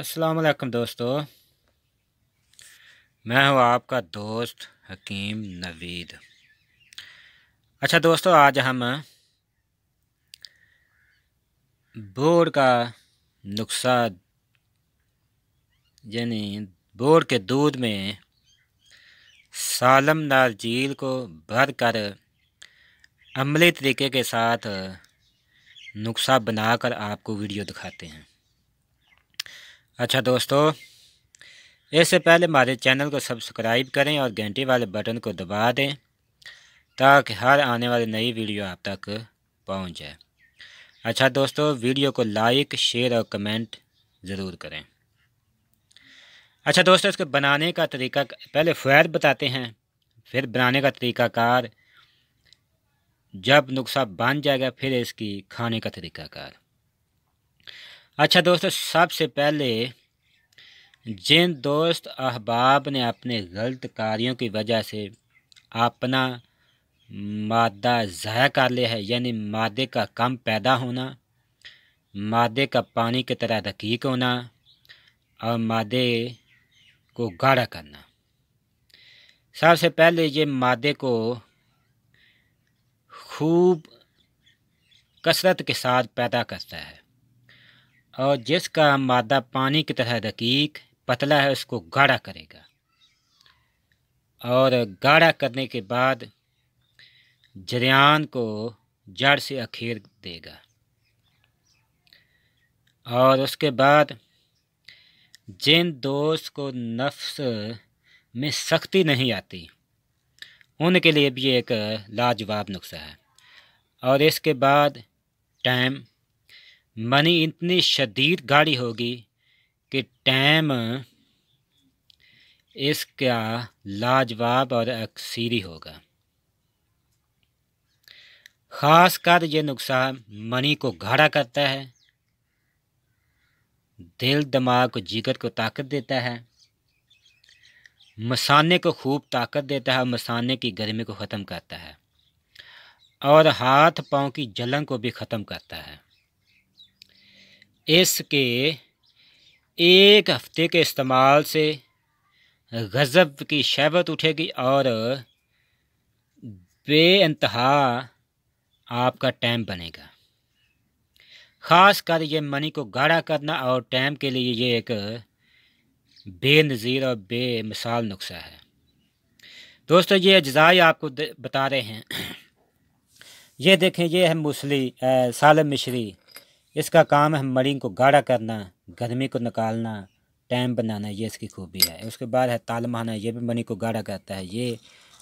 السلام علیکم دوستو میں ہوں آپ کا دوست حکیم نوید اچھا دوستو آج ہم بورڈ کا نقصہ یعنی بورڈ کے دودھ میں سالم نار کو بھر کر عملی طریقے کے ساتھ نقصہ بنا کر آپ کو ویڈیو دکھاتے ہیں اچھا دوستو اس سے پہلے ہمارے چینل کو سبسکرائب کریں اور گھنٹی والے بٹن کو دبا دیں تاکہ ہر آنے والی نئی ویڈیو آپ تک پہنچ جائے اچھا دوستو ویڈیو کو لائک شیئر اور کمنٹ ضرور کریں اچھا دوستو اس کے بنانے کا طریقہ پہلے فیر بتاتے ہیں پھر بنانے کا طریقہ کار جب نقصہ بن جائے گا پھر اس کی کھانے کا طریقہ کار اچھا دوستو سب سے پہلے جن دوست احباب نے اپنے غلط کاریوں کی وجہ سے اپنا مادہ ضائع کر لیا ہے یعنی مادے کا کم پیدا ہونا مادے کا پانی کی طرح رقیق ہونا اور مادے کو گاڑھا کرنا سب سے پہلے یہ مادے کو خوب کثرت کے ساتھ پیدا کرتا ہے اور جس کا مادہ پانی کی طرح رقیق پتلا ہے اس کو گاڑا کرے گا اور گاڑا کرنے کے بعد جریان کو جڑ سے اکھیر دے گا اور اس کے بعد جن دوست کو نفس میں سختی نہیں آتی ان کے لیے بھی ایک لاجواب نسخہ ہے اور اس کے بعد ٹائم منی اتنی شدید گاڑی ہوگی کہ ٹیم اس کا لاجواب اور اکسیری ہوگا خاص کر یہ نقصان منی کو گاڑا کرتا ہے دل دماغ کو جگر کو طاقت دیتا ہے مسانے کو خوب طاقت دیتا ہے اور مسانے کی گرمی کو ختم کرتا ہے اور ہاتھ پاؤں کی جلن کو بھی ختم کرتا ہے اس کے ایک ہفتے کے استعمال سے غضب کی شہبت اٹھے گی اور بے انتہا آپ کا ٹائم بنے گا خاص کر یہ منی کو گاڑا کرنا اور ٹائم کے لیے یہ ایک بے نظیر اور بے مثال نقصہ ہے دوستو یہ اجزائی آپ کو بتا رہے ہیں یہ دیکھیں یہ ہے مسلی سالم مشری اس کا کام ہے مرین کو گاڑا کرنا گرمی کو نکالنا ٹائم بنانا یہ اس کی خوبی ہے اس کے بعد ہے تال مہانا یہ بھی منی کو گاڑا کرتا ہے یہ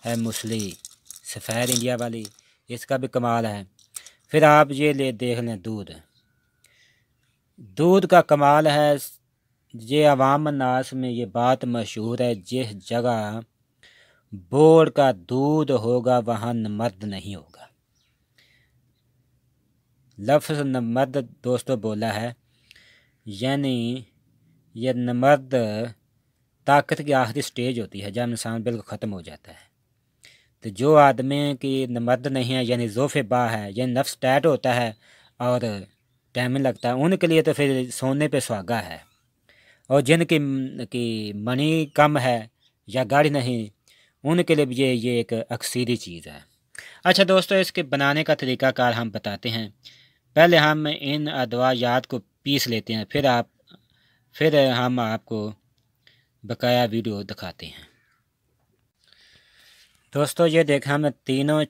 ہے مسلی سفیر انڈیا والی اس کا بھی کمال ہے پھر آپ یہ لے دیکھ لیں دودھ دودھ کا کمال ہے یہ عوام ناس میں یہ بات مشہور ہے جس جگہ بوڑ کا دودھ ہوگا وہاں مرد نہیں ہو لفظ نمرد دوستو بولا ہے یعنی یہ نمرد طاقت کی آخری سٹیج ہوتی ہے جب انسان بالکل ختم ہو جاتا ہے تو جو آدمی کی نمرد نہیں ہے یعنی ظوف با ہے یعنی نفس ٹائٹ ہوتا ہے اور ٹائم لگتا ہے ان کے لیے تو پھر سونے پہ سواگا ہے اور جن کی کی منی کم ہے یا گاڑی نہیں ان کے لیے بھی یہ ایک اکثیری چیز ہے اچھا دوستو اس کے بنانے کا طریقہ کار ہم بتاتے ہیں پہلے ہم ان ادوا یاد کو پیس لیتے ہیں پھر آپ پھر ہم آپ کو بقایا ویڈیو دکھاتے ہیں دوستو یہ دیکھا ہم نے تینوں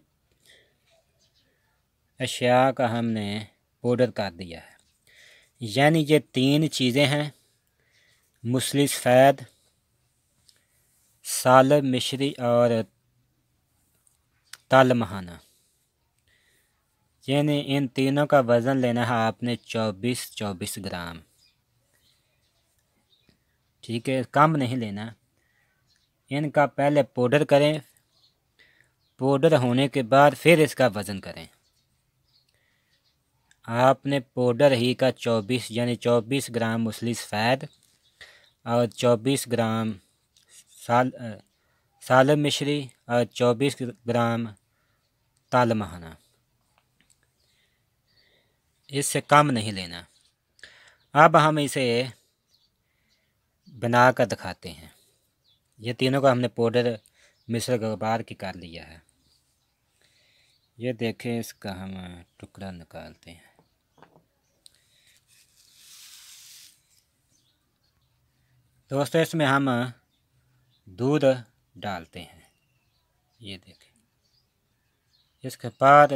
اشیاء کا ہم نے پوڈر کر دیا ہے یعنی یہ تین چیزیں ہیں مسلی سفید سالب مشری اور تال مہانہ یعنی ان تینوں کا وزن لینا ہے آپ نے چوبیس چوبیس گرام ٹھیک ہے کم نہیں لینا ان کا پہلے پوڈر کریں پوڈر ہونے کے بعد پھر اس کا وزن کریں آپ نے پوڈر ہی کا چوبیس یعنی چوبیس گرام مسلی سفید اور چوبیس گرام سال سالم مشری اور چوبیس گرام تال مہانہ اس سے کم نہیں لینا اب ہم اسے بنا کر دکھاتے ہیں یہ تینوں کا ہم نے پوڈر مصر غربار کی کر لیا ہے یہ دیکھیں اس کا ہم ٹکڑا نکالتے ہیں دوستو اس میں ہم دودھ ڈالتے ہیں یہ دیکھیں اس کے بعد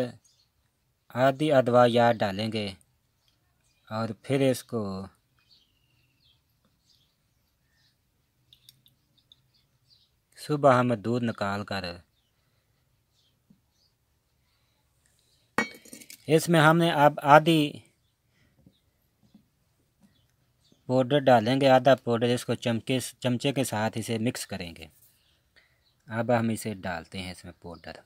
آدھی ادوا ڈالیں گے اور پھر اس کو صبح ہم دودھ نکال کر اس میں ہم نے اب آدھی پاؤڈر ڈالیں گے آدھا پاؤڈر اس کو چمکے چمچے کے ساتھ اسے مکس کریں گے اب ہم اسے ڈالتے ہیں اس میں پاؤڈر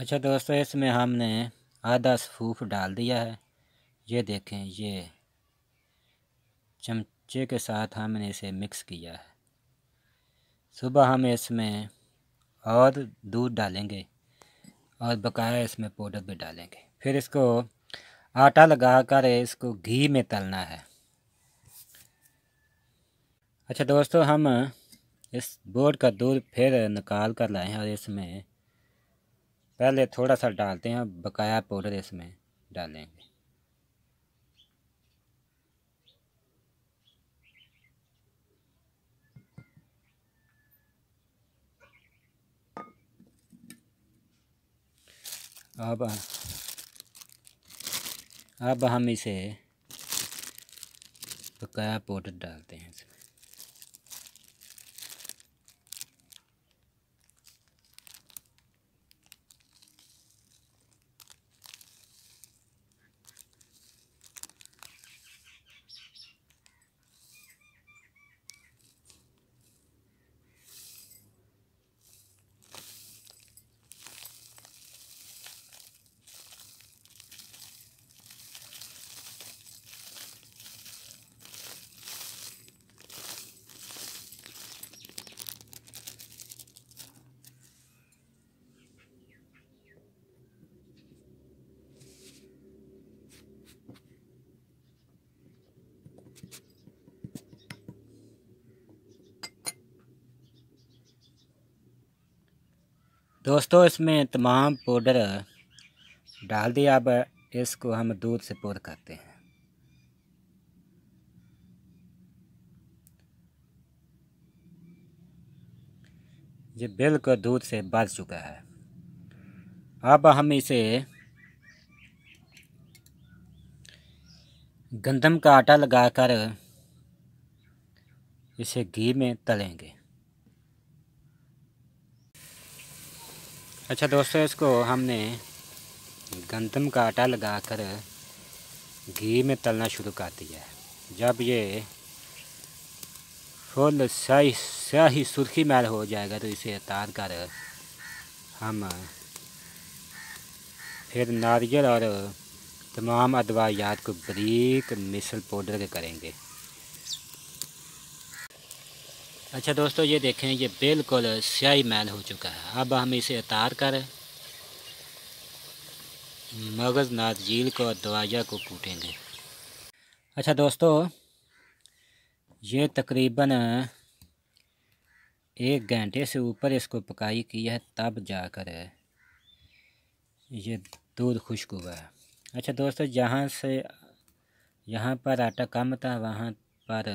اچھا دوستو اس میں ہم نے آدھا صفوف ڈال دیا ہے یہ دیکھیں یہ چمچے کے ساتھ ہم نے اسے مکس کیا ہے صبح ہم اس میں اور دودھ ڈالیں گے اور بقایا اس میں پوڈر بھی ڈالیں گے پھر اس کو آٹا لگا کر اس کو گھی میں تلنا ہے اچھا دوستو ہم اس بورڈ کا دودھ پھر نکال کر لائیں اور اس میں پہلے تھوڑا سا ڈالتے ہیں بقایا بکایا پاؤڈر اس میں ڈالیں گے اب اب ہم اسے بکایا پاؤڈر ڈالتے ہیں اس میں دوستو اس میں تمام پاؤڈر ڈال دیا اب اس کو ہم دودھ سے پود کرتے ہیں یہ بالکل دودھ سے بچ چکا ہے اب ہم اسے گندم کا آٹا لگا کر اسے گھی میں تلیں گے اچھا دوستو اس کو ہم نے گندم کا آٹا لگا کر گھی میں تلنا شروع کر دیا ہے جب یہ فل سیاہی سرخی میل ہو جائے گا تو اسے اتار کر ہم پھر ناریل اور تمام ادویات کو بریک مسل پاؤڈر کریں گے اچھا دوستو یہ دیکھیں یہ بالکل سیاہی میل ہو چکا ہے اب ہم اسے اتار کر مغز ناتھ جھیل کو اور دواجہ کو کوٹیں گے اچھا دوستو یہ تقریباً ایک گھنٹے سے اوپر اس کو پکائی کی ہے تب جا کر یہ دودھ خشک ہوا ہے اچھا دوستو جہاں سے جہاں پر آٹا کم تھا وہاں پر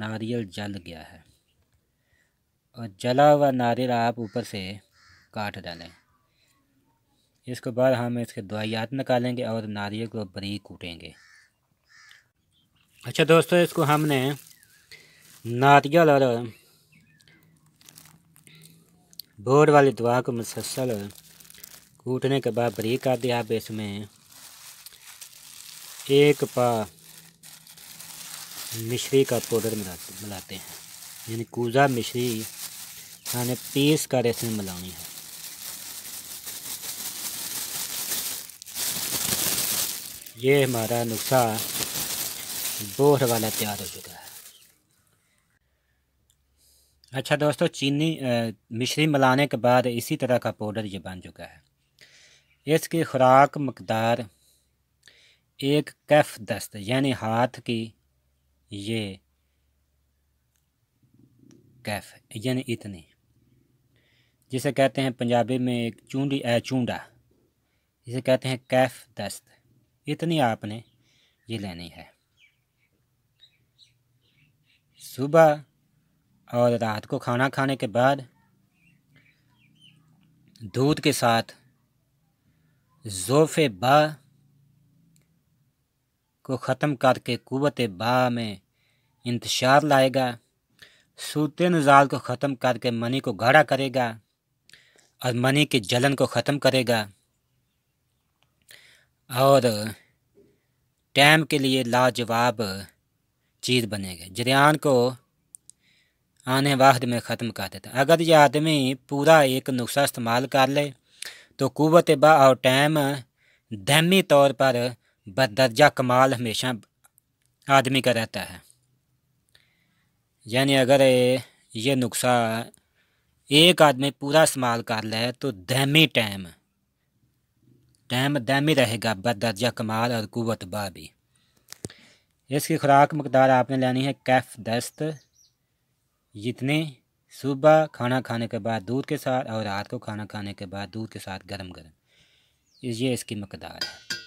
ناریل جل گیا ہے اور جلا ہوا ناریل آپ اوپر سے کاٹ ڈالیں اس کے بعد ہم اس کے دعائیات نکالیں گے اور ناریل کو بری کوٹیں گے اچھا دوستو اس کو ہم نے ناریل اور بورڈ والی دعا کو مسلسل کوٹنے کے بعد بری کر دیا آپ اس میں ایک پا مشری کا پاؤ ملاتے ہیں یعنی کوزہ مشری ہم نے پیس کر اس میں ملانی ہے یہ ہمارا نسخہ بوہر والا تیار ہو چکا ہے اچھا دوستو چینی مشری ملانے کے بعد اسی طرح کا پاؤڈر یہ بن چکا ہے اس کی خوراک مقدار ایک کیف دست یعنی ہاتھ کی یہ کیف یعنی اتنی جسے کہتے ہیں پنجابی میں ایک چونڈی اے چونڈا جسے کہتے ہیں کیف دست اتنی آپ نے یہ لینی ہے صبح اور رات کو کھانا کھانے کے بعد دودھ کے ساتھ زوفے با کو ختم کر کے قوت با میں انتشار لائے گا سوت نزال کو ختم کر کے منی کو گاڑا کرے گا اور منی کی جلن کو ختم کرے گا اور ٹیم کے لیے لاجواب چیز بنے گا جریان کو آنے واحد میں ختم کر دیتا اگر یہ آدمی پورا ایک نسخہ استعمال کر لے تو قوت با اور ٹائم دہمی طور پر بددرجہ کمال ہمیشہ آدمی کا رہتا ہے یعنی اگر یہ نقصہ ایک آدمی پورا استعمال کر لے تو دہمی ٹیم ٹیم دہمی رہے گا بددرجہ کمال اور قوت با بھی اس کی خوراک مقدار آپ نے لینی ہے کیف دست جتنی صبح کھانا کھانے کے بعد دودھ کے ساتھ اور رات کو کھانا کھانے کے بعد دودھ کے ساتھ گرم گرم یہ اس کی مقدار ہے